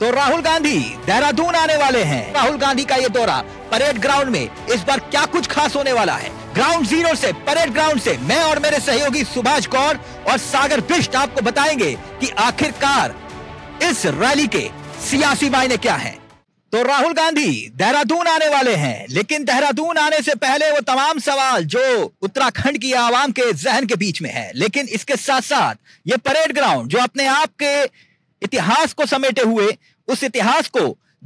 तो राहुल गांधी देहरादून आने वाले हैं राहुल गांधी का ये दौरा परेड ग्राउंड में इस बार क्या कुछ खास होने वाला है ग्राउंड जीरो से परेड ग्राउंड से मैं और मेरे सहयोगी सुभाष कौर और सागर बिष्ट आपको बताएंगे कि आखिरकार इस रैली के सियासी मायने क्या हैं तो राहुल गांधी देहरादून आने वाले हैं लेकिन देहरादून आने से पहले वो तमाम सवाल जो उत्तराखंड की आवाम के जहन के बीच में है लेकिन इसके साथ साथ ये परेड ग्राउंड जो अपने आप के इतिहास को समेटे हुए उस इतिहास को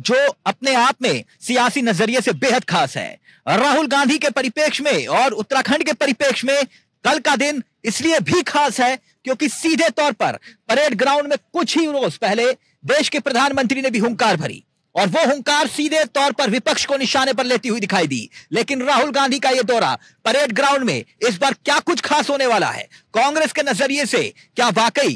जो अपने आप में सियासी नजरिए से बेहद खास है राहुल गांधी के परिपेक्ष में और उत्तराखंड के परिपेक्ष में कल का दिन इसलिए भी खास है क्योंकि सीधे तौर पर परेड ग्राउंड में कुछ ही रोज पहले देश के प्रधानमंत्री ने भी हुंकार भरी और वो हुंकार सीधे तौर पर विपक्ष को निशाने पर लेती हुई दिखाई दी लेकिन राहुल गांधी का यह दौरा परेड ग्राउंड में इस बार क्या कुछ खास होने वाला है कांग्रेस के नजरिए से क्या वाकई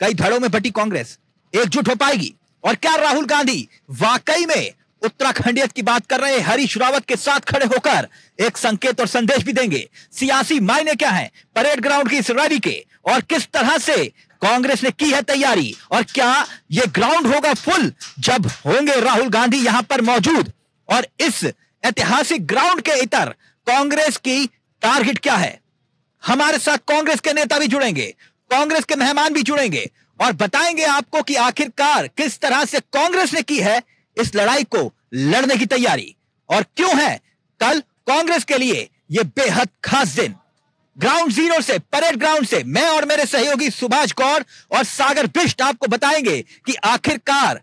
कई धड़ों में बटी कांग्रेस एकजुट हो पाएगी और क्या राहुल गांधी वाकई में उत्तराखंडियत की बात कर रहे हरीश रावत के साथ खड़े होकर एक संकेत और संदेश भी देंगे सियासी मायने क्या है परेड ग्राउंड की इस रैली के और किस तरह से कांग्रेस ने की है तैयारी और क्या यह ग्राउंड होगा फुल जब होंगे राहुल गांधी यहां पर मौजूद और इस ऐतिहासिक ग्राउंड के इतर कांग्रेस की टारगेट क्या है हमारे साथ कांग्रेस के नेता भी जुड़ेंगे कांग्रेस के मेहमान भी जुड़ेंगे और बताएंगे आपको कि आखिरकार किस तरह से कांग्रेस ने की है इस लड़ाई को लड़ने की तैयारी और क्यों है कल कांग्रेस के लिए यह बेहद खास दिन ग्राउंड जीरो से परेड ग्राउंड से मैं और मेरे सहयोगी सुभाष कौर और सागर बिष्ट आपको बताएंगे कि आखिरकार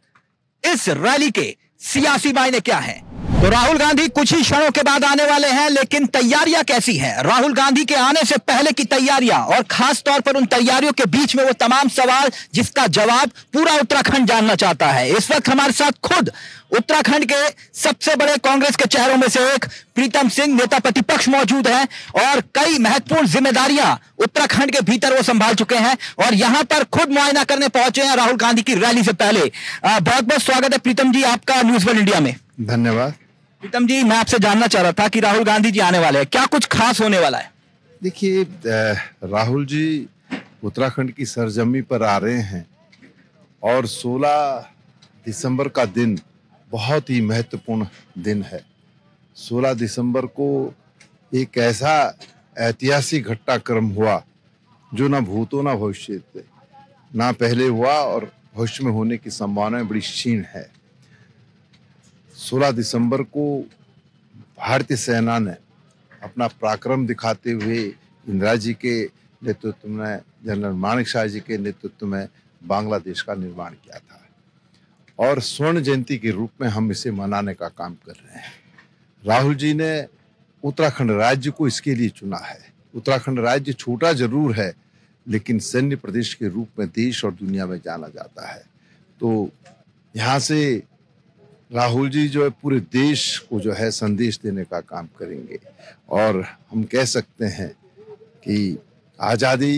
इस रैली के सियासी मायने क्या है तो राहुल गांधी कुछ ही क्षणों के बाद आने वाले हैं लेकिन तैयारियां कैसी हैं राहुल गांधी के आने से पहले की तैयारियां और खास तौर पर उन तैयारियों के बीच में वो तमाम सवाल जिसका जवाब पूरा उत्तराखंड जानना चाहता है इस वक्त हमारे साथ खुद उत्तराखंड के सबसे बड़े कांग्रेस के चेहरों में से एक प्रीतम सिंह नेता प्रतिपक्ष मौजूद है और कई महत्वपूर्ण जिम्मेदारियां उत्तराखंड के भीतर वो संभाल चुके हैं और यहां पर खुद मुआयना करने पहुंचे हैं राहुल गांधी की रैली से पहले बहुत बहुत स्वागत है प्रीतम जी आपका न्यूज वर्ल्ड इंडिया में धन्यवाद प्रीतम जी मैं आपसे जानना चाह रहा था कि राहुल गांधी जी आने वाले हैं क्या कुछ खास होने वाला है देखिए राहुल जी उत्तराखंड की सरजमी पर आ रहे हैं और 16 दिसंबर का दिन बहुत ही महत्वपूर्ण दिन है 16 दिसंबर को एक ऐसा ऐतिहासिक घटनाक्रम हुआ जो ना भूतो ना भविष्य ना पहले हुआ और भविष्य में होने की संभावनाएं बड़ी क्षीण है 16 दिसंबर को भारतीय सेना ने अपना पराक्रम दिखाते हुए इंदिरा जी के नेतृत्व में जनरल माणिक शाह जी के नेतृत्व में बांग्लादेश का निर्माण किया था और स्वर्ण जयंती के रूप में हम इसे मनाने का काम कर रहे हैं राहुल जी ने उत्तराखंड राज्य को इसके लिए चुना है उत्तराखंड राज्य छोटा जरूर है लेकिन सैन्य प्रदेश के रूप में देश और दुनिया में जाना जाता है तो यहाँ से राहुल जी जो है पूरे देश को जो है संदेश देने का काम करेंगे और हम कह सकते हैं कि आज़ादी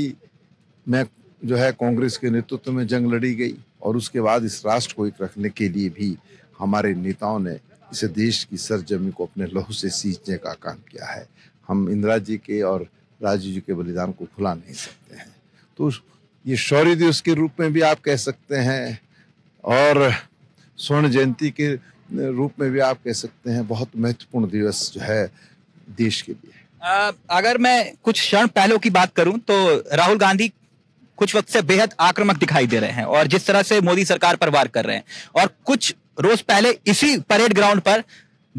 में जो है कांग्रेस के नेतृत्व में जंग लड़ी गई और उसके बाद इस राष्ट्र को एक रखने के लिए भी हमारे नेताओं ने इसे देश की सरजमी को अपने लहू से सींचने का काम किया है हम इंदिरा जी के और राजीव जी के बलिदान को भुला नहीं सकते हैं तो ये शौर्य दिवस के रूप में भी आप कह सकते हैं और स्वर्ण जयंती के रूप में भी आप कह सकते हैं बहुत महत्वपूर्ण दिवस जो है देश के लिए अगर मैं कुछ क्षण पहलों की बात करूं तो राहुल गांधी कुछ वक्त से बेहद आक्रामक दिखाई दे रहे हैं और जिस तरह से मोदी सरकार पर वार कर रहे हैं और कुछ रोज पहले इसी परेड ग्राउंड पर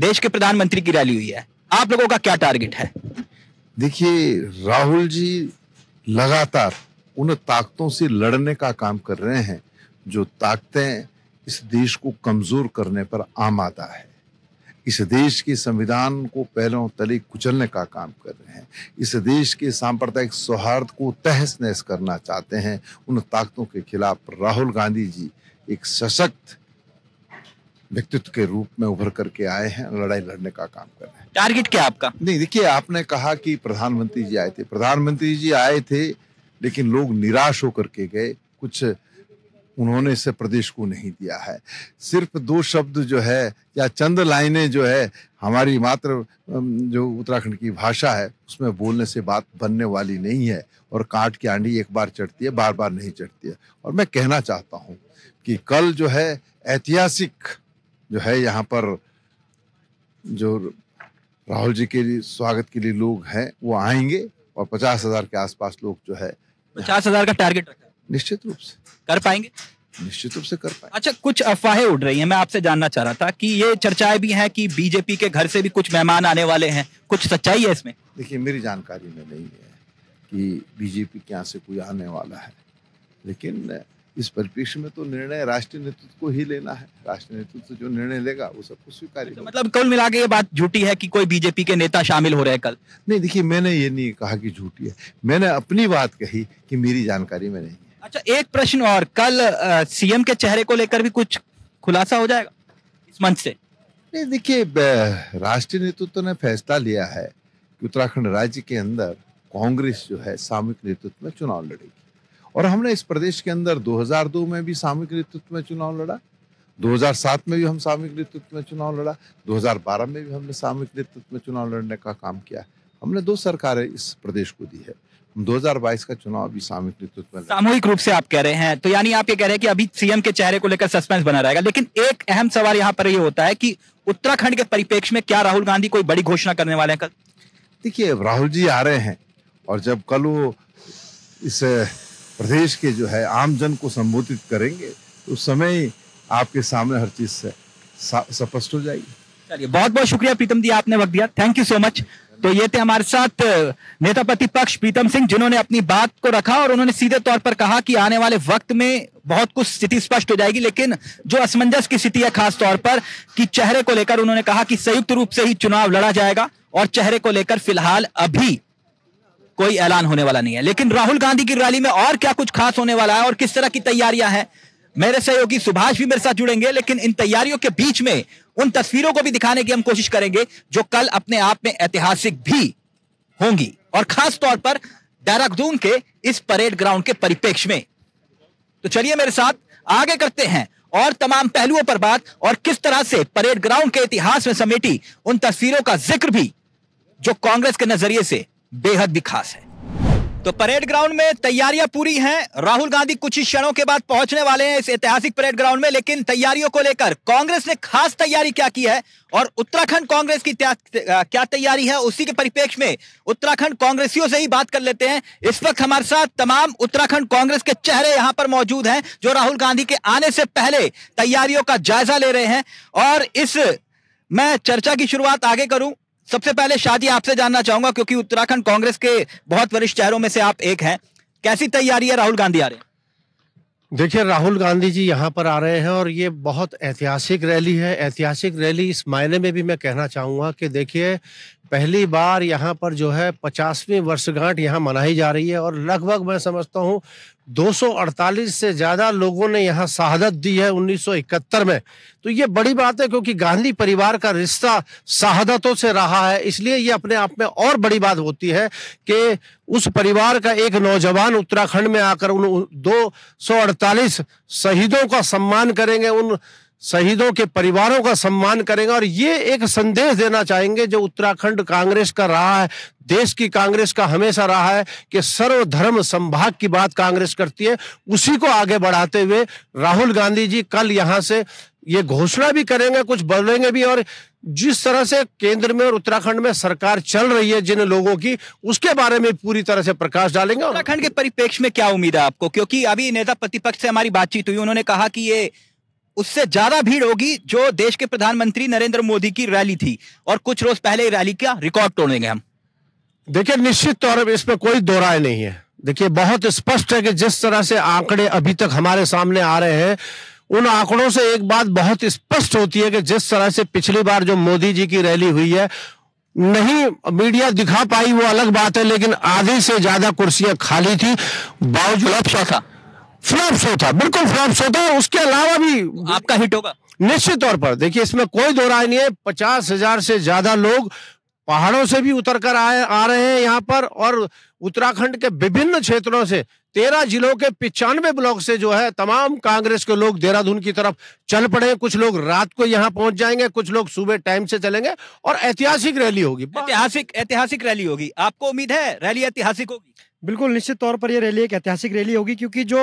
देश के प्रधानमंत्री की रैली हुई है आप लोगों का क्या टारगेट है देखिए राहुल जी लगातार उन ताकतों से लड़ने का काम कर रहे हैं जो ताकतें इस देश को कमज़ोर करने पर आमादा है इस देश के संविधान को पैरों तले कुचलने का काम कर रहे हैं इस देश के सांप्रदायिक सौहार्द को तहस नहस करना चाहते हैं उन ताकतों के खिलाफ राहुल गांधी जी एक सशक्त व्यक्तित्व के रूप में उभर करके आए हैं लड़ाई लड़ने का काम कर रहे हैं टारगेट क्या आपका नहीं देखिए आपने कहा कि प्रधानमंत्री जी आए थे प्रधानमंत्री जी आए थे लेकिन लोग निराश होकर के गए कुछ उन्होंने इसे प्रदेश को नहीं दिया है सिर्फ दो शब्द जो है या चंद लाइनें जो है हमारी मात्र जो उत्तराखंड की भाषा है उसमें बोलने से बात बनने वाली नहीं है और काट की आंडी एक बार चढ़ती है बार बार नहीं चढ़ती है और मैं कहना चाहता हूँ कि कल जो है ऐतिहासिक जो है यहाँ पर जो राहुल जी के लिए स्वागत के लिए लोग हैं वो आएंगे और पचास हजार के आसपास लोग जो है पचास हजार का टारगेट निश्चित रूप से कर पाएंगे निश्चित रूप से कर पाए अच्छा कुछ अफवाहें उड़ रही हैं मैं आपसे जानना चाह रहा था कि ये चर्चाएं भी हैं कि बीजेपी के घर से भी कुछ मेहमान आने वाले हैं कुछ सच्चाई है इसमें देखिए मेरी जानकारी में नहीं है कि बीजेपी के यहाँ से कोई आने वाला है लेकिन इस परिप्रेक्ष्य में तो निर्णय राष्ट्रीय नेतृत्व को ही लेना है राष्ट्रीय नेतृत्व जो निर्णय लेगा वो सबको स्वीकार तो अच्छा, मतलब कल मिला के ये बात झूठी है कि कोई बीजेपी के नेता शामिल हो रहे हैं कल नहीं देखिए मैंने ये नहीं कहा कि झूठी है मैंने अपनी बात कही कि मेरी जानकारी में नहीं अच्छा एक प्रश्न और कल सीएम के चेहरे को लेकर भी कुछ खुलासा हो जाएगा इस मंच से नहीं देखिए राष्ट्रीय नेतृत्व ने फैसला लिया है कि उत्तराखंड राज्य के अंदर कांग्रेस जो है सामूहिक नेतृत्व में चुनाव लड़ेगी और हमने इस प्रदेश के अंदर 2002 में भी सामूहिक नेतृत्व में चुनाव लड़ा 2007 में भी हम सामूहिक नेतृत्व में चुनाव लड़ा 2012 में भी हमने सामूहिक नेतृत्व में चुनाव लड़ने का काम किया हमने दो सरकारें इस प्रदेश को दी है 2022 का चुनाव अभी सामूहिक नेतृत्व सामूहिक रूप से आप कह रहे हैं तो यानी आप ये कह रहे हैं कि अभी सीएम के चेहरे को लेकर सस्पेंस बना रहेगा लेकिन एक अहम सवाल यहाँ पर ये होता है कि उत्तराखंड के परिपेक्ष में क्या राहुल गांधी कोई बड़ी घोषणा करने वाले हैं कल देखिए राहुल जी आ रहे हैं और जब कल वो इस प्रदेश के जो है आमजन को संबोधित करेंगे तो उस समय आपके सामने हर चीज स्पष्ट हो जाएगी चलिए बहुत बहुत शुक्रिया प्रीतम जी आपने वक्त दिया थैंक यू सो मच तो ये थे हमारे साथ नेता प्रतिपक्ष प्रीतम सिंह जिन्होंने अपनी बात को रखा और उन्होंने सीधे तौर पर कहा कि आने वाले वक्त में बहुत कुछ स्थिति स्पष्ट हो जाएगी लेकिन जो असमंजस की स्थिति है खास तौर पर कि चेहरे को लेकर उन्होंने कहा कि संयुक्त रूप से ही चुनाव लड़ा जाएगा और चेहरे को लेकर फिलहाल अभी कोई ऐलान होने वाला नहीं है लेकिन राहुल गांधी की रैली में और क्या कुछ खास होने वाला है और किस तरह की तैयारियां हैं मेरे सहयोगी सुभाष भी मेरे साथ जुड़ेंगे लेकिन इन तैयारियों के बीच में उन तस्वीरों को भी दिखाने की हम कोशिश करेंगे जो कल अपने आप में ऐतिहासिक भी होंगी और खास तौर पर डेराकदून के इस परेड ग्राउंड के परिपेक्ष में तो चलिए मेरे साथ आगे करते हैं और तमाम पहलुओं पर बात और किस तरह से परेड ग्राउंड के इतिहास में समेटी उन तस्वीरों का जिक्र भी जो कांग्रेस के नजरिए से बेहद भी खास है तो परेड ग्राउंड में तैयारियां पूरी हैं राहुल गांधी कुछ ही क्षणों के बाद पहुंचने वाले हैं इस ऐतिहासिक परेड ग्राउंड में लेकिन तैयारियों को लेकर कांग्रेस ने खास तैयारी क्या की है और उत्तराखंड कांग्रेस की क्या तैयारी है उसी के परिप्रेक्ष्य में उत्तराखंड कांग्रेसियों से ही बात कर लेते हैं इस वक्त हमारे साथ तमाम उत्तराखंड कांग्रेस के चेहरे यहां पर मौजूद हैं जो राहुल गांधी के आने से पहले तैयारियों का जायजा ले रहे हैं और इस मैं चर्चा की शुरुआत आगे करूं सबसे पहले शादी आपसे जानना चाहूंगा क्योंकि उत्तराखंड कांग्रेस के बहुत वरिष्ठ चेहरों में से आप एक हैं कैसी तैयारी है राहुल गांधी आ रहे देखिए राहुल गांधी जी यहाँ पर आ रहे हैं और ये बहुत ऐतिहासिक रैली है ऐतिहासिक रैली इस मायने में भी मैं कहना चाहूंगा कि देखिए पहली बार यहाँ पर जो है पचासवीं वर्षगांठ यहाँ मनाई जा रही है और लगभग मैं समझता हूँ 248 से ज़्यादा लोगों ने यहाँ शहादत दी है 1971 में तो ये बड़ी बात है क्योंकि गांधी परिवार का रिश्ता शहादतों से रहा है इसलिए ये अपने आप में और बड़ी बात होती है कि उस परिवार का एक नौजवान उत्तराखंड में आकर उन दो शहीदों का सम्मान करेंगे उन शहीदों के परिवारों का सम्मान करेंगे और ये एक संदेश देना चाहेंगे जो उत्तराखंड कांग्रेस का रहा है देश की कांग्रेस का हमेशा रहा है कि सर्वधर्म संभाग की बात कांग्रेस करती है उसी को आगे बढ़ाते हुए राहुल गांधी जी कल यहाँ से ये घोषणा भी करेंगे कुछ बदलेंगे भी और जिस तरह से केंद्र में और उत्तराखंड में सरकार चल रही है जिन लोगों की उसके बारे में पूरी तरह से प्रकाश डालेंगे उत्तराखंड के परिपेक्ष में क्या उम्मीद है आपको क्योंकि अभी नेता प्रतिपक्ष से हमारी बातचीत हुई उन्होंने कहा कि ये उससे ज्यादा भीड़ होगी जो देश के प्रधानमंत्री नरेंद्र मोदी की रैली थी और कुछ रोज पहले रैली का रिकॉर्ड तोड़ेंगे हम देखिए निश्चित तौर पर इस पर कोई दो राय नहीं है देखिए बहुत स्पष्ट है कि जिस तरह से आंकड़े अभी तक हमारे सामने आ रहे हैं उन आंकड़ों से एक बात बहुत स्पष्ट होती है कि जिस तरह से पिछली बार जो मोदी जी की रैली हुई है नहीं मीडिया दिखा पाई वो अलग बात है लेकिन आधे से ज्यादा कुर्सियां खाली थी बावजूद था फ्लॉप शो था बिल्कुल फ्लॉप शो था उसके अलावा भी आपका हिट होगा निश्चित तौर पर देखिए इसमें कोई दो राय नहीं है पचास हजार से ज्यादा लोग पहाड़ों से भी उतर कर आए आ रहे हैं यहाँ पर और उत्तराखंड के विभिन्न क्षेत्रों से तेरह जिलों के पिचानवे ब्लॉक से जो है तमाम कांग्रेस के लोग देहरादून की तरफ चल पड़े कुछ लोग रात को यहाँ पहुंच जाएंगे कुछ लोग सुबह टाइम से चलेंगे और ऐतिहासिक रैली होगी ऐतिहासिक ऐतिहासिक रैली होगी आपको उम्मीद है रैली ऐतिहासिक होगी बिल्कुल निश्चित तौर पर यह रैली एक ऐतिहासिक रैली होगी क्योंकि जो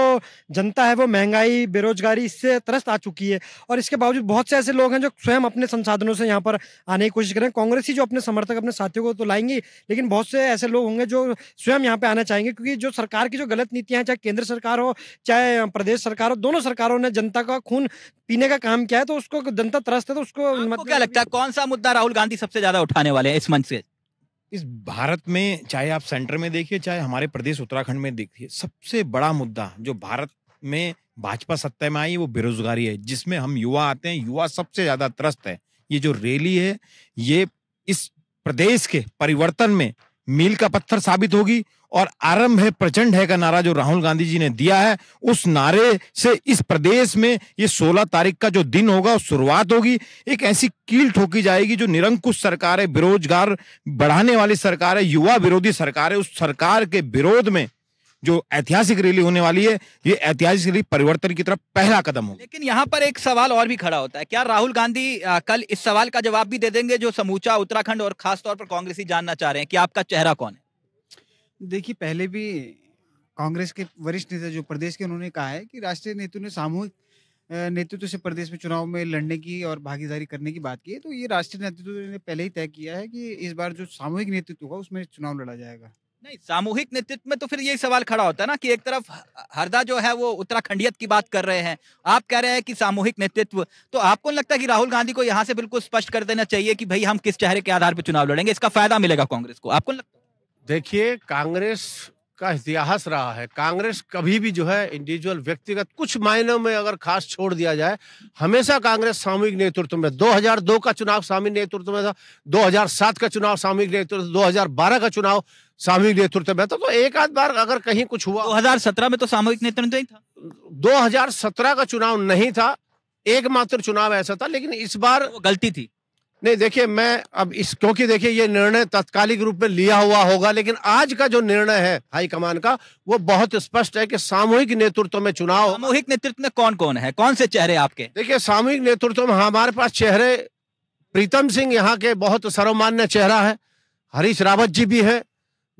जनता है वो महंगाई बेरोजगारी इससे त्रस्त आ चुकी है और इसके बावजूद बहुत से ऐसे लोग हैं जो स्वयं अपने संसाधनों से यहाँ पर आने की कोशिश करें कांग्रेस ही जो अपने समर्थक अपने साथियों को तो लाएंगी लेकिन बहुत से ऐसे लोग होंगे जो स्वयं यहाँ पर आना चाहेंगे क्योंकि जो सरकार की जो गलत नीतियाँ चाहे केंद्र सरकार हो चाहे प्रदेश सरकार हो दोनों सरकारों ने जनता का खून पीने का काम किया है तो उसको जनता त्रस्त है तो उसको मतलब क्या लगता है कौन सा मुद्दा राहुल गांधी सबसे ज्यादा उठाने वाले हैं इस मंच से इस भारत में चाहे आप सेंटर में देखिए चाहे हमारे प्रदेश उत्तराखंड में देखिए सबसे बड़ा मुद्दा जो भारत में भाजपा सत्ता में आई वो बेरोजगारी है जिसमें हम युवा आते हैं युवा सबसे ज्यादा त्रस्त है ये जो रैली है ये इस प्रदेश के परिवर्तन में मील का पत्थर साबित होगी और आरंभ है प्रचंड है का नारा जो राहुल गांधी जी ने दिया है उस नारे से इस प्रदेश में ये 16 तारीख का जो दिन होगा शुरुआत होगी एक ऐसी कील ठोकी जाएगी जो निरंकुश सरकार है बेरोजगार बढ़ाने वाली सरकार है युवा विरोधी सरकार है उस सरकार के विरोध में जो ऐतिहासिक रैली होने वाली है ये ऐतिहासिक रैली परिवर्तन की तरफ पहला कदम हो लेकिन यहाँ पर एक सवाल और भी खड़ा होता है क्या राहुल गांधी कल इस सवाल का जवाब भी दे देंगे जो समूचा उत्तराखंड और खासतौर पर कांग्रेसी जानना चाह रहे हैं कि आपका चेहरा कौन है देखिए पहले भी कांग्रेस के वरिष्ठ नेता जो प्रदेश के उन्होंने कहा है कि राष्ट्रीय नेतृत्व ने सामूहिक नेतृत्व से प्रदेश में चुनाव में लड़ने की और भागीदारी करने की बात की है तो ये राष्ट्रीय नेतृत्व ने पहले ही तय किया है कि इस बार जो सामूहिक नेतृत्व होगा उसमें चुनाव लड़ा जाएगा नहीं सामूहिक नेतृत्व में तो फिर यही सवाल खड़ा होता है ना कि एक तरफ हरदा जो है वो उत्तराखंडियत की बात कर रहे हैं आप कह रहे हैं कि सामूहिक नेतृत्व तो आपको नहीं लगता कि राहुल गांधी को यहाँ से बिल्कुल स्पष्ट कर देना चाहिए कि भाई हम किस चेहरे के आधार पर चुनाव लड़ेंगे इसका फायदा मिलेगा कांग्रेस को आपको देखिए कांग्रेस का इतिहास रहा है कांग्रेस कभी भी जो है इंडिविजुअल व्यक्तिगत कुछ मायनों में अगर खास छोड़ दिया जाए हमेशा कांग्रेस सामूहिक नेतृत्व में 2002 का चुनाव सामूहिक नेतृत्व में था 2007 का चुनाव सामूहिक नेतृत्व 2012 का चुनाव सामूहिक नेतृत्व में था तो एक आध बार अगर कहीं कुछ हुआ 2017 में तो सामूहिक नेतृत्व ही तो था 2017 का चुनाव नहीं था एकमात्र चुनाव ऐसा था लेकिन इस बार गलती थी नहीं देखिए मैं अब इस क्योंकि देखिए ये निर्णय तत्कालिक रूप में लिया हुआ होगा लेकिन आज का जो निर्णय है हाईकमान का वो बहुत स्पष्ट है कि सामूहिक नेतृत्व में चुनाव सामूहिक नेतृत्व में कौन कौन है कौन से चेहरे आपके देखिए सामूहिक नेतृत्व में हमारे पास चेहरे प्रीतम सिंह यहाँ के बहुत सर्वमान्य चेहरा है हरीश रावत जी भी है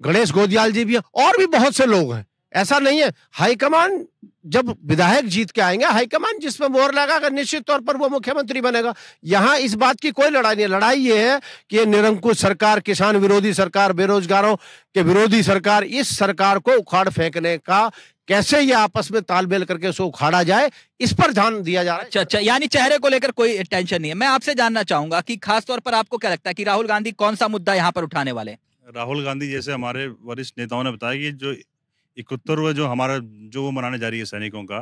गणेश गोदियाल जी भी है और भी बहुत से लोग हैं ऐसा नहीं है हाईकमान जब विधायक जीत के आएंगे हाईकमान जिसमें मोहर लगाकर निश्चित तौर पर वो मुख्यमंत्री बनेगा यहाँ इस बात की कोई लड़ाई नहीं लड़ाई ये है कि ये निरंकुश सरकार किसान विरोधी सरकार बेरोजगारों के विरोधी सरकार इस सरकार को उखाड़ फेंकने का कैसे ये आपस में तालमेल करके उसको उखाड़ा जाए इस पर ध्यान दिया जा रहा है अच्छा अच्छा यानी चेहरे को लेकर कोई टेंशन नहीं है मैं आपसे जानना चाहूंगा कि खासतौर पर आपको क्या लगता है कि राहुल गांधी कौन सा मुद्दा यहाँ पर उठाने वाले हैं राहुल गांधी जैसे हमारे वरिष्ठ नेताओं ने बताया कि जो इकहत्तर जो हमारा जो वो मनाने जा रही है सैनिकों का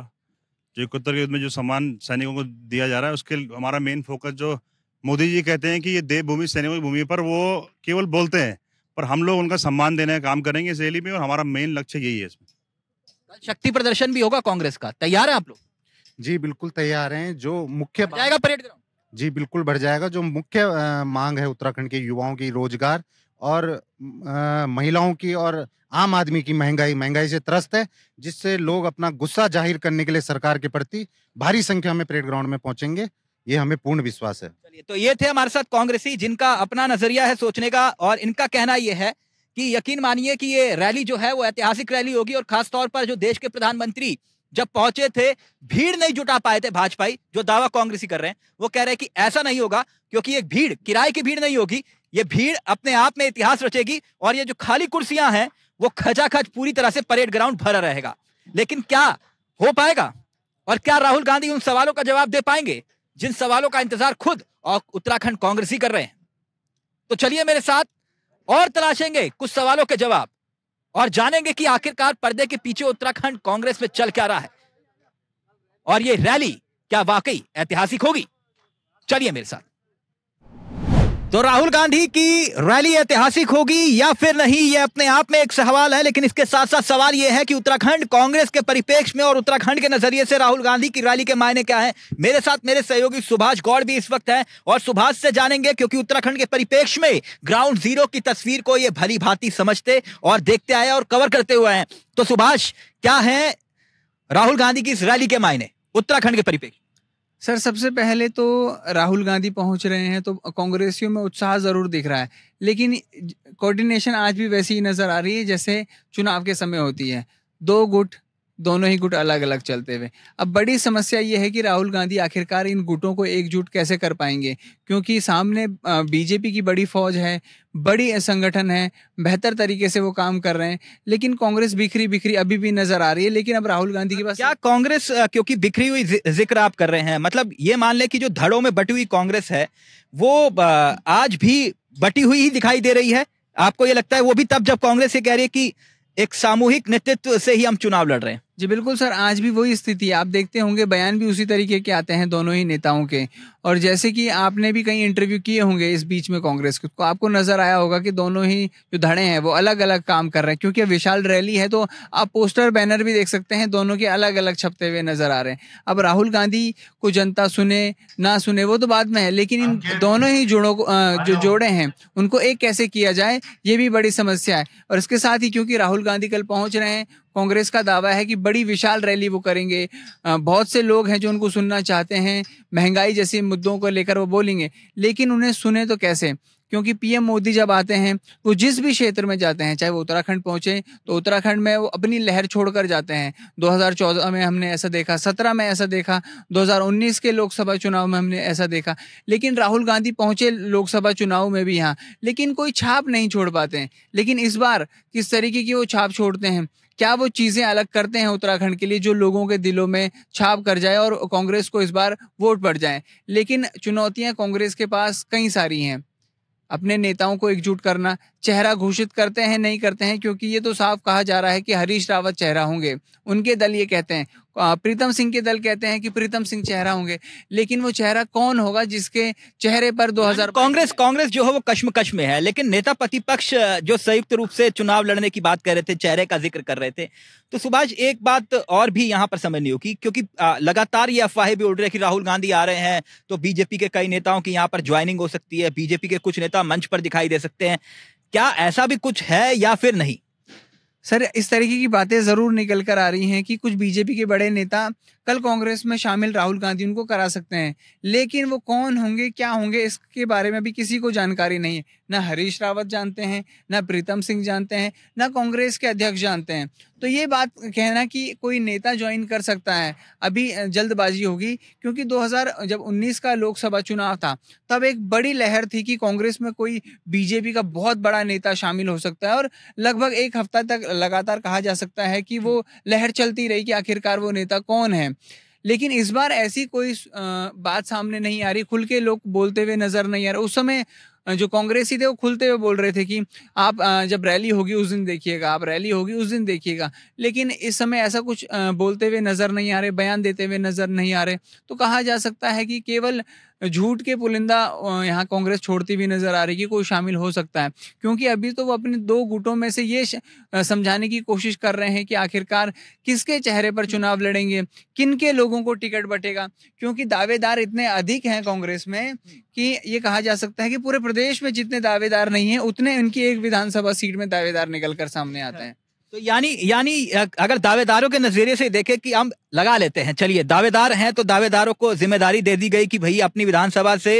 जो इकहत्तर के युद्ध में जो सम्मान सैनिकों को दिया जा रहा है उसके हमारा मेन फोकस जो मोदी जी कहते हैं कि ये देवभूमि सैनिकों की भूमि पर वो केवल बोलते हैं पर हम लोग उनका सम्मान देने का काम करेंगे इस रैली में और हमारा मेन लक्ष्य यही है इसमें शक्ति प्रदर्शन भी होगा कांग्रेस का तैयार है आप लोग जी बिल्कुल तैयार हैं जो मुख्य जाएगा परेड जी बिल्कुल बढ़ जाएगा जो मुख्य मांग है उत्तराखंड के युवाओं की रोजगार और महिलाओं की और आम आदमी की महंगाई महंगाई से त्रस्त है जिससे लोग अपना गुस्सा जाहिर करने के लिए सरकार के प्रति भारी संख्या में परेड ग्राउंड में पहुंचेंगे ये हमें पूर्ण विश्वास है तो ये थे हमारे साथ कांग्रेसी जिनका अपना नजरिया है सोचने का और इनका कहना यह है कि यकीन मानिए कि ये रैली जो है वो ऐतिहासिक रैली होगी और खासतौर पर जो देश के प्रधानमंत्री जब पहुंचे थे भीड़ नहीं जुटा पाए थे भाजपाई जो दावा कांग्रेसी कर रहे हैं वो कह रहे हैं कि ऐसा नहीं होगा क्योंकि एक भीड़ किराए की भीड़ नहीं होगी ये भीड़ अपने आप में इतिहास रचेगी और ये जो खाली कुर्सियां हैं वो खचाखच पूरी तरह से परेड ग्राउंड भरा रहेगा लेकिन क्या हो पाएगा और क्या राहुल गांधी उन सवालों का जवाब दे पाएंगे जिन सवालों का इंतजार खुद और उत्तराखंड ही कर रहे हैं तो चलिए मेरे साथ और तलाशेंगे कुछ सवालों के जवाब और जानेंगे कि आखिरकार पर्दे के पीछे उत्तराखंड कांग्रेस में चल क्या रहा है और ये रैली क्या वाकई ऐतिहासिक होगी चलिए मेरे साथ तो राहुल गांधी की रैली ऐतिहासिक होगी या फिर नहीं ये अपने आप में एक सवाल है लेकिन इसके साथ साथ सवाल ये है कि उत्तराखंड कांग्रेस के परिपेक्ष में और उत्तराखंड के नजरिए से राहुल गांधी की रैली के मायने क्या है मेरे साथ मेरे सहयोगी सुभाष गौड़ भी इस वक्त है और सुभाष से जानेंगे क्योंकि उत्तराखंड के परिपेक्ष में ग्राउंड जीरो की तस्वीर को ये भली भांति समझते और देखते आए और कवर करते हुए हैं तो सुभाष क्या है राहुल गांधी की इस रैली के मायने उत्तराखंड के परिपेक्ष सर सबसे पहले तो राहुल गांधी पहुंच रहे हैं तो कांग्रेसियों में उत्साह जरूर दिख रहा है लेकिन कोऑर्डिनेशन आज भी वैसी ही नजर आ रही है जैसे चुनाव के समय होती है दो गुट दोनों ही गुट अलग अलग चलते हुए अब बड़ी समस्या ये है कि राहुल गांधी आखिरकार इन गुटों को एकजुट कैसे कर पाएंगे क्योंकि सामने बीजेपी की बड़ी फौज है बड़ी संगठन है बेहतर तरीके से वो काम कर रहे हैं लेकिन कांग्रेस बिखरी बिखरी अभी भी नजर आ रही है लेकिन अब राहुल गांधी के पास क्या कांग्रेस क्योंकि बिखरी हुई जिक्र आप कर रहे हैं मतलब ये मान लें कि जो धड़ों में बटी हुई कांग्रेस है वो आज भी बटी हुई ही दिखाई दे रही है आपको ये लगता है वो भी तब जब कांग्रेस ये कह रही है कि एक सामूहिक नेतृत्व से ही हम चुनाव लड़ रहे हैं जी बिल्कुल सर आज भी वही स्थिति है आप देखते होंगे बयान भी उसी तरीके के आते हैं दोनों ही नेताओं के और जैसे कि आपने भी कई इंटरव्यू किए होंगे इस बीच में कांग्रेस के तो आपको नजर आया होगा कि दोनों ही जो धड़े हैं वो अलग अलग काम कर रहे हैं क्योंकि विशाल रैली है तो आप पोस्टर बैनर भी देख सकते हैं दोनों के अलग अलग छपते हुए नजर आ रहे हैं अब राहुल गांधी को जनता सुने ना सुने वो तो बाद में है लेकिन इन दोनों ही जोड़ों को जो जोड़े हैं उनको एक कैसे किया जाए ये भी बड़ी समस्या है और इसके साथ ही क्योंकि राहुल गांधी कल पहुंच रहे हैं कांग्रेस का दावा है कि बड़ी विशाल रैली वो करेंगे बहुत से लोग हैं जो उनको सुनना चाहते हैं महंगाई जैसे मुद्दों को लेकर वो बोलेंगे लेकिन उन्हें सुने तो कैसे क्योंकि पीएम मोदी जब आते हैं वो जिस भी क्षेत्र में जाते हैं चाहे वो उत्तराखंड पहुंचे तो उत्तराखंड में वो अपनी लहर छोड़कर जाते हैं 2014 में हमने ऐसा देखा 17 में ऐसा देखा 2019 के लोकसभा चुनाव में हमने ऐसा देखा लेकिन राहुल गांधी पहुंचे लोकसभा चुनाव में भी यहाँ लेकिन कोई छाप नहीं छोड़ पाते हैं लेकिन इस बार किस तरीके की वो छाप छोड़ते हैं क्या वो चीजें अलग करते हैं उत्तराखंड के लिए जो लोगों के दिलों में छाप कर जाए और कांग्रेस को इस बार वोट पड़ जाए लेकिन चुनौतियां कांग्रेस के पास कई सारी हैं अपने नेताओं को एकजुट करना चेहरा घोषित करते हैं नहीं करते हैं क्योंकि ये तो साफ कहा जा रहा है कि हरीश रावत चेहरा होंगे उनके दल ये कहते हैं प्रीतम सिंह के दल कहते हैं कि प्रीतम सिंह चेहरा होंगे लेकिन वो चेहरा कौन होगा जिसके चेहरे पर 2000 कांग्रेस कांग्रेस जो है वो कश्मकश में है लेकिन नेता प्रतिपक्ष जो संयुक्त रूप से चुनाव लड़ने की बात कर रहे थे चेहरे का जिक्र कर रहे थे तो सुभाष एक बात और भी यहाँ पर समझनी होगी क्योंकि लगातार ये अफवाहें भी उड़ रही है कि राहुल गांधी आ रहे हैं तो बीजेपी के कई नेताओं की यहाँ पर ज्वाइनिंग हो सकती है बीजेपी के कुछ नेता मंच पर दिखाई दे सकते हैं क्या ऐसा भी कुछ है या फिर नहीं सर इस तरीके की बातें जरूर निकल कर आ रही हैं कि कुछ बीजेपी के बड़े नेता कल कांग्रेस में शामिल राहुल गांधी उनको करा सकते हैं लेकिन वो कौन होंगे क्या होंगे इसके बारे में भी किसी को जानकारी नहीं है ना हरीश रावत जानते हैं ना प्रीतम सिंह जानते हैं ना कांग्रेस के अध्यक्ष जानते हैं तो ये बात कहना कि कोई नेता ज्वाइन कर सकता है अभी जल्दबाजी होगी क्योंकि 2000 जब 19 का लोकसभा चुनाव था तब एक बड़ी लहर थी कि कांग्रेस में कोई बीजेपी का बहुत बड़ा नेता शामिल हो सकता है और लगभग एक हफ्ता तक लगातार कहा जा सकता है कि वो लहर चलती रही कि आखिरकार वो नेता कौन है लेकिन इस बार ऐसी कोई बात सामने नहीं आ रही खुल के लोग बोलते हुए नजर नहीं आ रहे उस समय जो कांग्रेसी थे वो खुलते हुए बोल रहे थे कि आप जब रैली होगी उस दिन देखिएगा आप रैली होगी उस दिन देखिएगा लेकिन इस समय ऐसा कुछ बोलते हुए नज़र नहीं आ रहे बयान देते हुए नज़र नहीं आ रहे तो कहा जा सकता है कि केवल झूठ के पुलिंदा यहाँ कांग्रेस छोड़ती भी नजर आ रही कि कोई शामिल हो सकता है क्योंकि अभी तो वो अपने दो गुटों में से ये समझाने की कोशिश कर रहे हैं कि आखिरकार किसके चेहरे पर चुनाव लड़ेंगे किन के लोगों को टिकट बटेगा क्योंकि दावेदार इतने अधिक हैं कांग्रेस में कि ये कहा जा सकता है कि पूरे प्रदेश में जितने दावेदार नहीं है उतने इनकी एक विधानसभा सीट में दावेदार निकल कर सामने आते अच्छा। हैं तो यानी यानी अगर दावेदारों के नजरिए से देखें कि हम लगा लेते हैं चलिए दावेदार हैं तो दावेदारों को जिम्मेदारी दे दी गई कि भाई अपनी विधानसभा से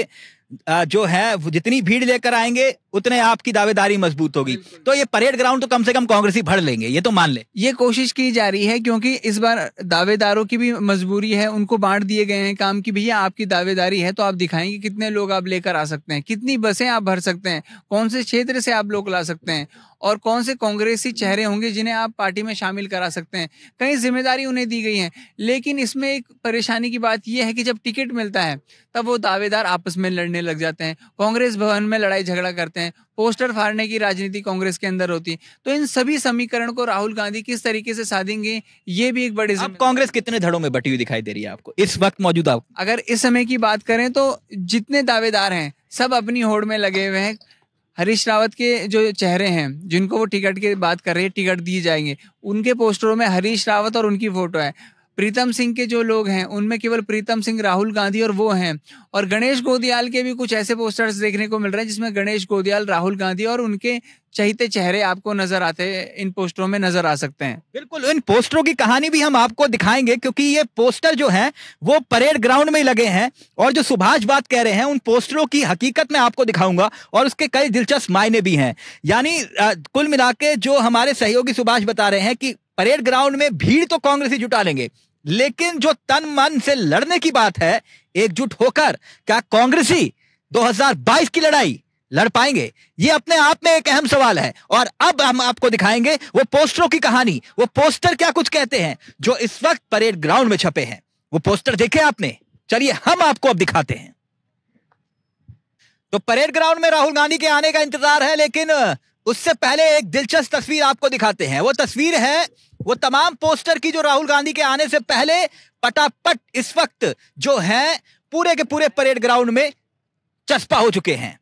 जो है जितनी भीड़ लेकर आएंगे उतने आपकी दावेदारी मजबूत होगी तो ये परेड ग्राउंड तो कम से कम ही भर लेंगे ये तो मान ले ये कोशिश की जा रही है क्योंकि इस बार दावेदारों की भी मजबूरी है उनको बांट दिए गए हैं काम की भैया आपकी दावेदारी है तो आप दिखाएंगे कितने लोग आप लेकर आ सकते हैं कितनी बसें आप भर सकते हैं कौन से क्षेत्र से आप लोग ला सकते हैं और कौन से कांग्रेसी चेहरे होंगे जिन्हें आप पार्टी में शामिल करा सकते हैं कई जिम्मेदारी उन्हें दी गई है लेकिन इसमें एक परेशानी की बात यह है कि जब टिकट मिलता है तब वो दावेदार आपस में लड़ने लग जाते हैं कांग्रेस भवन में लड़ाई झगड़ा करते हैं सकते हैं पोस्टर फाड़ने की राजनीति कांग्रेस के अंदर होती है तो इन सभी समीकरण को राहुल गांधी किस तरीके से साधेंगे ये भी एक बड़ी अब कांग्रेस कितने धड़ों में बटी हुई दिखाई दे रही है आपको इस वक्त मौजूद आप अगर इस समय की बात करें तो जितने दावेदार हैं सब अपनी होड़ में लगे हुए हैं हरीश रावत के जो चेहरे हैं जिनको वो टिकट की बात कर रहे हैं टिकट दिए जाएंगे उनके पोस्टरों में हरीश रावत और उनकी फोटो है प्रीतम सिंह के जो लोग हैं उनमें केवल प्रीतम सिंह राहुल गांधी और वो हैं और गणेश गोदियाल के भी कुछ ऐसे पोस्टर्स देखने को मिल रहे हैं जिसमें गणेश गोदियाल राहुल गांधी और उनके चहते चेहरे आपको नजर आते इन पोस्टरों में नजर आ सकते हैं बिल्कुल इन पोस्टरों की कहानी भी हम आपको दिखाएंगे क्योंकि ये पोस्टर जो है वो परेड ग्राउंड में लगे हैं और जो सुभाष बात कह रहे हैं उन पोस्टरों की हकीकत में आपको दिखाऊंगा और उसके कई दिलचस्प मायने भी हैं यानी कुल मिला के जो हमारे सहयोगी सुभाष बता रहे हैं कि परेड ग्राउंड में भीड़ तो कांग्रेस ही जुटा लेंगे लेकिन जो तन मन से लड़ने की बात है एकजुट होकर क्या कांग्रेसी 2022 की लड़ाई लड़ पाएंगे ये अपने आप में एक अहम सवाल है और अब हम आपको दिखाएंगे वो पोस्टरों की कहानी वो पोस्टर क्या कुछ कहते हैं जो इस वक्त परेड ग्राउंड में छपे हैं वो पोस्टर देखे आपने चलिए हम आपको अब दिखाते हैं तो परेड ग्राउंड में राहुल गांधी के आने का इंतजार है लेकिन उससे पहले एक दिलचस्प तस्वीर आपको दिखाते हैं वो तस्वीर है वो तमाम पोस्टर की जो राहुल गांधी के आने से पहले पटापट इस वक्त जो है पूरे के पूरे परेड ग्राउंड में चस्पा हो चुके हैं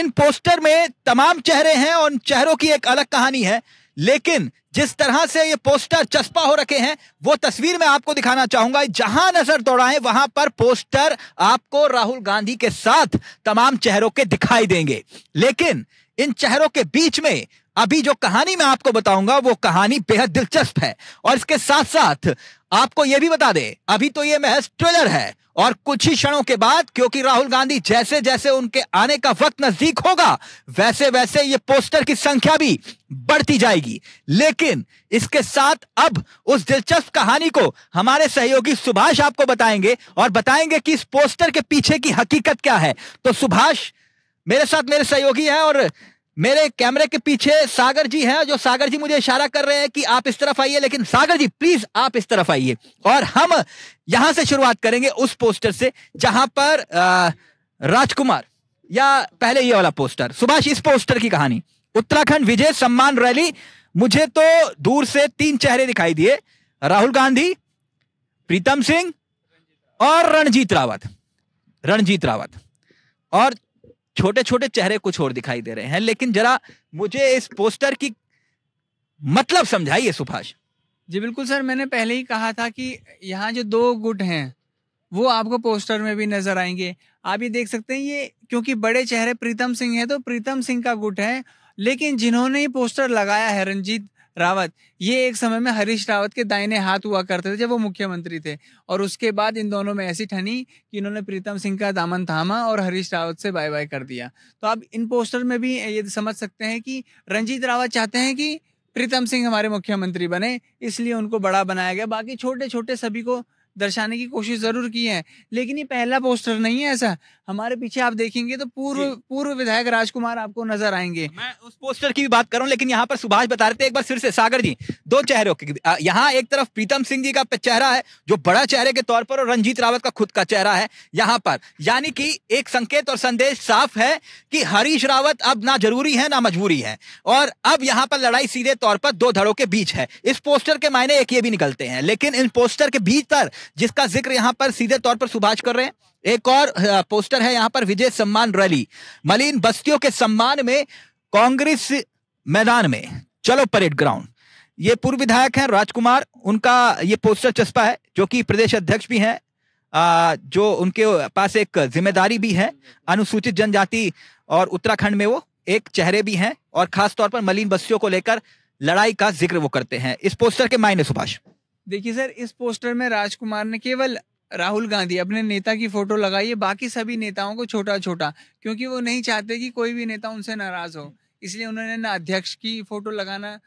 इन पोस्टर में तमाम चेहरे हैं और चेहरों की एक अलग कहानी है लेकिन जिस तरह से ये पोस्टर चस्पा हो रखे हैं वो तस्वीर मैं आपको दिखाना चाहूंगा जहां नजर दौड़ाएं वहां पर पोस्टर आपको राहुल गांधी के साथ तमाम चेहरों के दिखाई देंगे लेकिन इन चेहरों के बीच में अभी जो कहानी मैं आपको बताऊंगा वो कहानी बेहद दिलचस्प है और इसके साथ साथ आपको यह भी बता दे अभी तो ये महज ट्रेलर है और कुछ ही क्षणों के बाद क्योंकि राहुल गांधी जैसे जैसे उनके आने का वक्त नजदीक होगा वैसे वैसे ये पोस्टर की संख्या भी बढ़ती जाएगी लेकिन इसके साथ अब उस दिलचस्प कहानी को हमारे सहयोगी सुभाष आपको बताएंगे और बताएंगे कि इस पोस्टर के पीछे की हकीकत क्या है तो सुभाष मेरे साथ मेरे सहयोगी हैं और मेरे कैमरे के पीछे सागर जी हैं जो सागर जी मुझे इशारा कर रहे हैं कि आप इस तरफ आइए लेकिन सागर जी प्लीज आप इस तरफ आइए और हम यहां से शुरुआत करेंगे उस पोस्टर से जहां पर राजकुमार या पहले ये वाला पोस्टर सुभाष इस पोस्टर की कहानी उत्तराखंड विजय सम्मान रैली मुझे तो दूर से तीन चेहरे दिखाई दिए राहुल गांधी प्रीतम सिंह और रणजीत रावत रणजीत रावत और छोटे छोटे चेहरे कुछ और दिखाई दे रहे हैं लेकिन जरा मुझे इस पोस्टर की मतलब समझाइए सुभाष जी बिल्कुल सर मैंने पहले ही कहा था कि यहाँ जो दो गुट हैं वो आपको पोस्टर में भी नजर आएंगे आप ये देख सकते हैं ये क्योंकि बड़े चेहरे प्रीतम सिंह है तो प्रीतम सिंह का गुट है लेकिन जिन्होंने ही पोस्टर लगाया है रंजीत रावत ये एक समय में हरीश रावत के दाहिने हाथ हुआ करते थे जब वो मुख्यमंत्री थे और उसके बाद इन दोनों में ऐसी ठनी कि इन्होंने प्रीतम सिंह का दामन थामा और हरीश रावत से बाय बाय कर दिया तो आप इन पोस्टर में भी ये समझ सकते हैं कि रंजीत रावत चाहते हैं कि प्रीतम सिंह हमारे मुख्यमंत्री बने इसलिए उनको बड़ा बनाया गया बाकी छोटे छोटे सभी को दर्शाने की कोशिश ज़रूर की है लेकिन ये पहला पोस्टर नहीं है ऐसा हमारे पीछे आप देखेंगे तो पूर्व पूर्व विधायक राजकुमार आपको नजर आएंगे मैं उस पोस्टर की भी बात करूं लेकिन यहाँ पर सुभाष बता रहे थे एक बार फिर से सागर जी दो चेहरों के यहाँ एक तरफ प्रीतम सिंह जी का चेहरा है जो बड़ा चेहरे के तौर पर और रंजीत रावत का खुद का चेहरा है यहाँ पर यानी कि एक संकेत और संदेश साफ है कि हरीश रावत अब ना जरूरी है ना मजबूरी है और अब यहाँ पर लड़ाई सीधे तौर पर दो धड़ों के बीच है इस पोस्टर के मायने एक ये भी निकलते हैं लेकिन इन पोस्टर के बीच पर जिसका जिक्र यहाँ पर सीधे तौर पर सुभाष कर रहे हैं एक और पोस्टर पोस्टर है यहां पर विजय सम्मान रैली मलिन बस्तियों के सम्मान में कांग्रेस मैदान में चलो परेड ग्राउंड ये पूर्व विधायक हैं राजकुमार उनका ये पोस्टर चस्पा है जो कि प्रदेश अध्यक्ष भी हैं जो उनके पास एक जिम्मेदारी भी है अनुसूचित जनजाति और उत्तराखंड में वो एक चेहरे भी हैं और खास तौर पर मलिन बस्तियों को लेकर लड़ाई का जिक्र वो करते हैं इस पोस्टर के मायने सुभाष देखिए सर इस पोस्टर में राजकुमार ने केवल राहुल गांधी अपने नेता की फोटो लगाइए बाकी सभी नेताओं को छोटा छोटा क्योंकि वो नहीं चाहते कि कोई भी नेता उनसे नाराज हो इसलिए उन्होंने ना अध्यक्ष की फोटो लगाना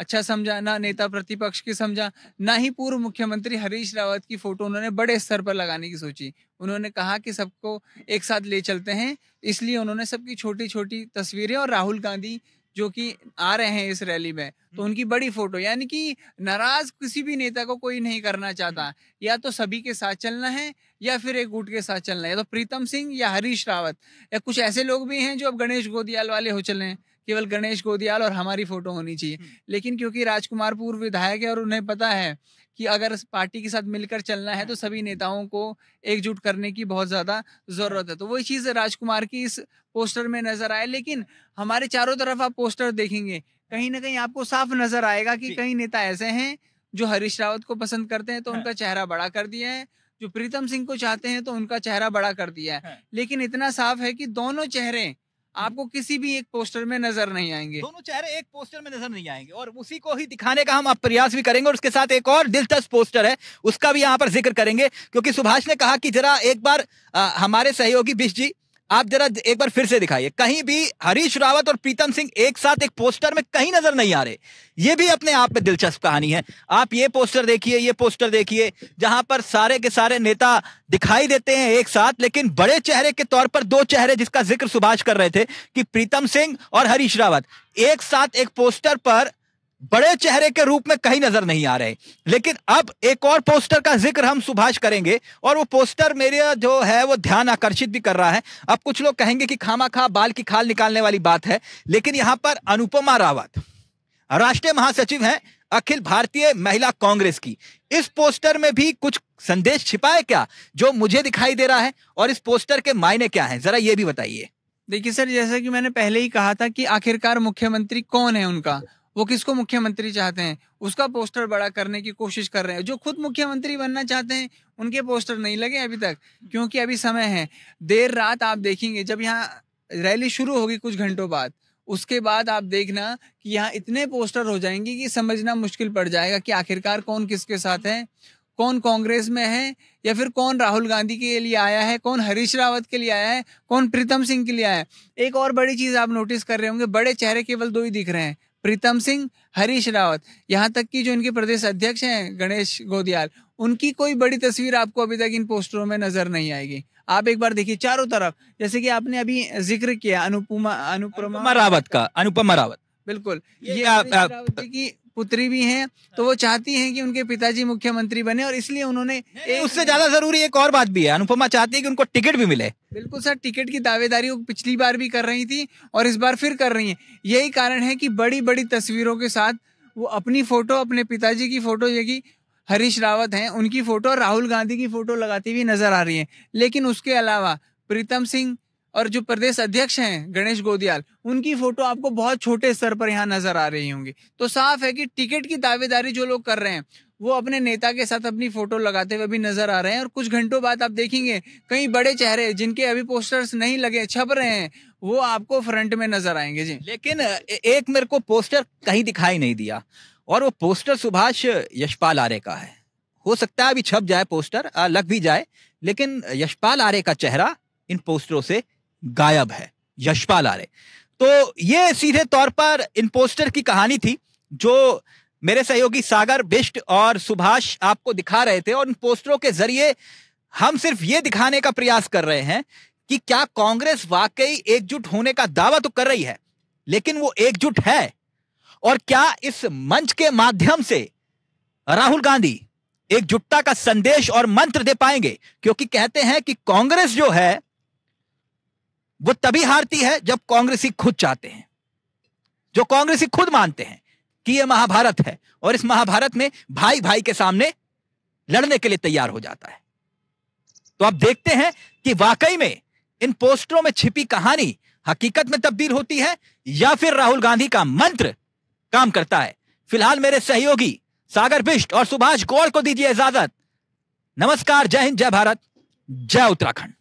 अच्छा समझा ना नेता प्रतिपक्ष की समझा ना ही पूर्व मुख्यमंत्री हरीश रावत की फोटो उन्होंने बड़े स्तर पर लगाने की सोची उन्होंने कहा कि सबको एक साथ ले चलते हैं इसलिए उन्होंने सबकी छोटी छोटी तस्वीरें और राहुल गांधी जो कि आ रहे हैं इस रैली में तो हम्म। उनकी बड़ी फोटो यानी कि नाराज किसी भी नेता को कोई नहीं करना चाहता हम्म। या तो सभी के साथ चलना है या फिर एक गुट के साथ चलना है या तो प्रीतम सिंह या हरीश रावत या कुछ ऐसे लोग भी हैं जो अब गणेश गोदियाल वाले हो चले हैं केवल गणेश गोदियाल और हमारी फोटो होनी चाहिए हम्म। लेकिन क्योंकि राजकुमार पूर्व विधायक है और उन्हें पता है कि अगर पार्टी के साथ मिलकर चलना है तो हाँ। सभी नेताओं को एकजुट करने की बहुत ज़्यादा ज़रूरत है तो वही चीज़ राजकुमार की इस पोस्टर में नज़र आए लेकिन हमारे चारों तरफ आप पोस्टर देखेंगे कहीं ना कहीं आपको साफ नज़र आएगा कि कई नेता ऐसे हैं जो हरीश रावत को पसंद करते हैं तो हाँ। उनका चेहरा बड़ा कर दिया है जो प्रीतम सिंह को चाहते हैं तो उनका चेहरा बड़ा कर दिया है हाँ। लेकिन इतना साफ है कि दोनों चेहरे हम्म। आपको किसी भी एक पोस्टर में नजर नहीं आएंगे दोनों चेहरे एक पोस्टर में नजर नहीं आएंगे और उसी को ही दिखाने का हम आप प्रयास भी करेंगे और उसके साथ एक और दिलचस्प पोस्टर है उसका भी यहाँ पर जिक्र करेंगे क्योंकि सुभाष ने कहा कि जरा एक बार आ, हमारे सहयोगी बिश जी आप जरा एक बार फिर से दिखाइए कहीं भी हरीश रावत और प्रीतम सिंह एक साथ एक पोस्टर में कहीं नजर नहीं आ रहे ये भी अपने आप में दिलचस्प कहानी है आप ये पोस्टर देखिए ये पोस्टर देखिए जहां पर सारे के सारे नेता दिखाई देते हैं एक साथ लेकिन बड़े चेहरे के तौर पर दो चेहरे जिसका जिक्र सुभाष कर रहे थे कि प्रीतम सिंह और हरीश रावत एक साथ एक पोस्टर पर बड़े चेहरे के रूप में कहीं नजर नहीं आ रहे लेकिन अब एक और पोस्टर का जिक्र हम सुभाष करेंगे और वो पोस्टर मेरे जो है वो ध्यान आकर्षित भी कर रहा है अब कुछ लोग कहेंगे कि खामा खा बाल की खाल निकालने वाली बात है लेकिन यहां पर अनुपमा रावत राष्ट्रीय महासचिव हैं अखिल भारतीय महिला कांग्रेस की इस पोस्टर में भी कुछ संदेश छिपा है क्या जो मुझे दिखाई दे रहा है और इस पोस्टर के मायने क्या है जरा ये भी बताइए देखिए सर जैसा कि मैंने पहले ही कहा था कि आखिरकार मुख्यमंत्री कौन है उनका वो किसको मुख्यमंत्री चाहते हैं उसका पोस्टर बड़ा करने की कोशिश कर रहे हैं जो खुद मुख्यमंत्री बनना चाहते हैं उनके पोस्टर नहीं लगे अभी तक क्योंकि अभी समय है देर रात आप देखेंगे जब यहाँ रैली शुरू होगी कुछ घंटों बाद उसके बाद आप देखना कि यहाँ इतने पोस्टर हो जाएंगे कि समझना मुश्किल पड़ जाएगा कि आखिरकार कौन किसके साथ है कौन कांग्रेस में है या फिर कौन राहुल गांधी के लिए आया है कौन हरीश रावत के लिए आया है कौन प्रीतम सिंह के लिए आया है एक और बड़ी चीज़ आप नोटिस कर रहे होंगे बड़े चेहरे केवल दो ही दिख रहे हैं प्रीतम सिंह हरीश रावत यहाँ तक कि जो इनके प्रदेश अध्यक्ष हैं गणेश गोदियाल उनकी कोई बड़ी तस्वीर आपको अभी तक इन पोस्टरों में नजर नहीं आएगी आप एक बार देखिए चारों तरफ जैसे कि आपने अभी जिक्र किया अनुपमा अनुपमा रावत का अनुपमा रावत बिल्कुल ये, ये आप, आप, आप की पुत्री भी हैं तो वो हाँ। चाहती हैं कि उनके पिताजी मुख्यमंत्री बने और इसलिए उन्होंने उससे ज्यादा जरूरी एक और बात भी है अनुपमा चाहती है कि उनको टिकट भी मिले बिल्कुल सर टिकट की दावेदारी वो पिछली बार भी कर रही थी और इस बार फिर कर रही है यही कारण है कि बड़ी बड़ी तस्वीरों के साथ वो अपनी फोटो अपने पिताजी की फोटो की हरीश रावत हैं उनकी फोटो और राहुल गांधी की फोटो लगाती हुई नजर आ रही है लेकिन उसके अलावा प्रीतम सिंह और जो प्रदेश अध्यक्ष हैं गणेश गोदियाल उनकी फोटो आपको बहुत छोटे स्तर पर यहाँ नजर आ रही होंगी तो साफ है कि टिकट की दावेदारी जो लोग कर रहे हैं वो अपने नेता के साथ अपनी फोटो लगाते हुए भी नजर आ रहे हैं और कुछ घंटों बाद आप देखेंगे कई बड़े चेहरे जिनके अभी पोस्टर्स नहीं लगे छप रहे हैं वो आपको फ्रंट में नजर आएंगे जी लेकिन एक मेरे को पोस्टर कहीं दिखाई नहीं दिया और वो पोस्टर सुभाष यशपाल आर्य का है हो सकता है अभी छप जाए पोस्टर लग भी जाए लेकिन यशपाल आर्य का चेहरा इन पोस्टरों से गायब है यशपाल आर्य तो ये सीधे तौर पर पोस्टर की कहानी थी जो मेरे सहयोगी सागर बिष्ट और सुभाष आपको दिखा रहे थे और इन पोस्टरों के जरिए हम सिर्फ ये दिखाने का प्रयास कर रहे हैं कि क्या कांग्रेस वाकई एकजुट होने का दावा तो कर रही है लेकिन वो एकजुट है और क्या इस मंच के माध्यम से राहुल गांधी एकजुटता का संदेश और मंत्र दे पाएंगे क्योंकि कहते हैं कि कांग्रेस जो है वो तभी हारती है जब कांग्रेसी खुद चाहते हैं जो कांग्रेसी खुद मानते हैं कि यह महाभारत है और इस महाभारत में भाई भाई के सामने लड़ने के लिए तैयार हो जाता है तो आप देखते हैं कि वाकई में इन पोस्टरों में छिपी कहानी हकीकत में तब्दील होती है या फिर राहुल गांधी का मंत्र काम करता है फिलहाल मेरे सहयोगी सागर बिष्ट और सुभाष गौड़ को दीजिए इजाजत नमस्कार जय हिंद जय भारत जय उत्तराखंड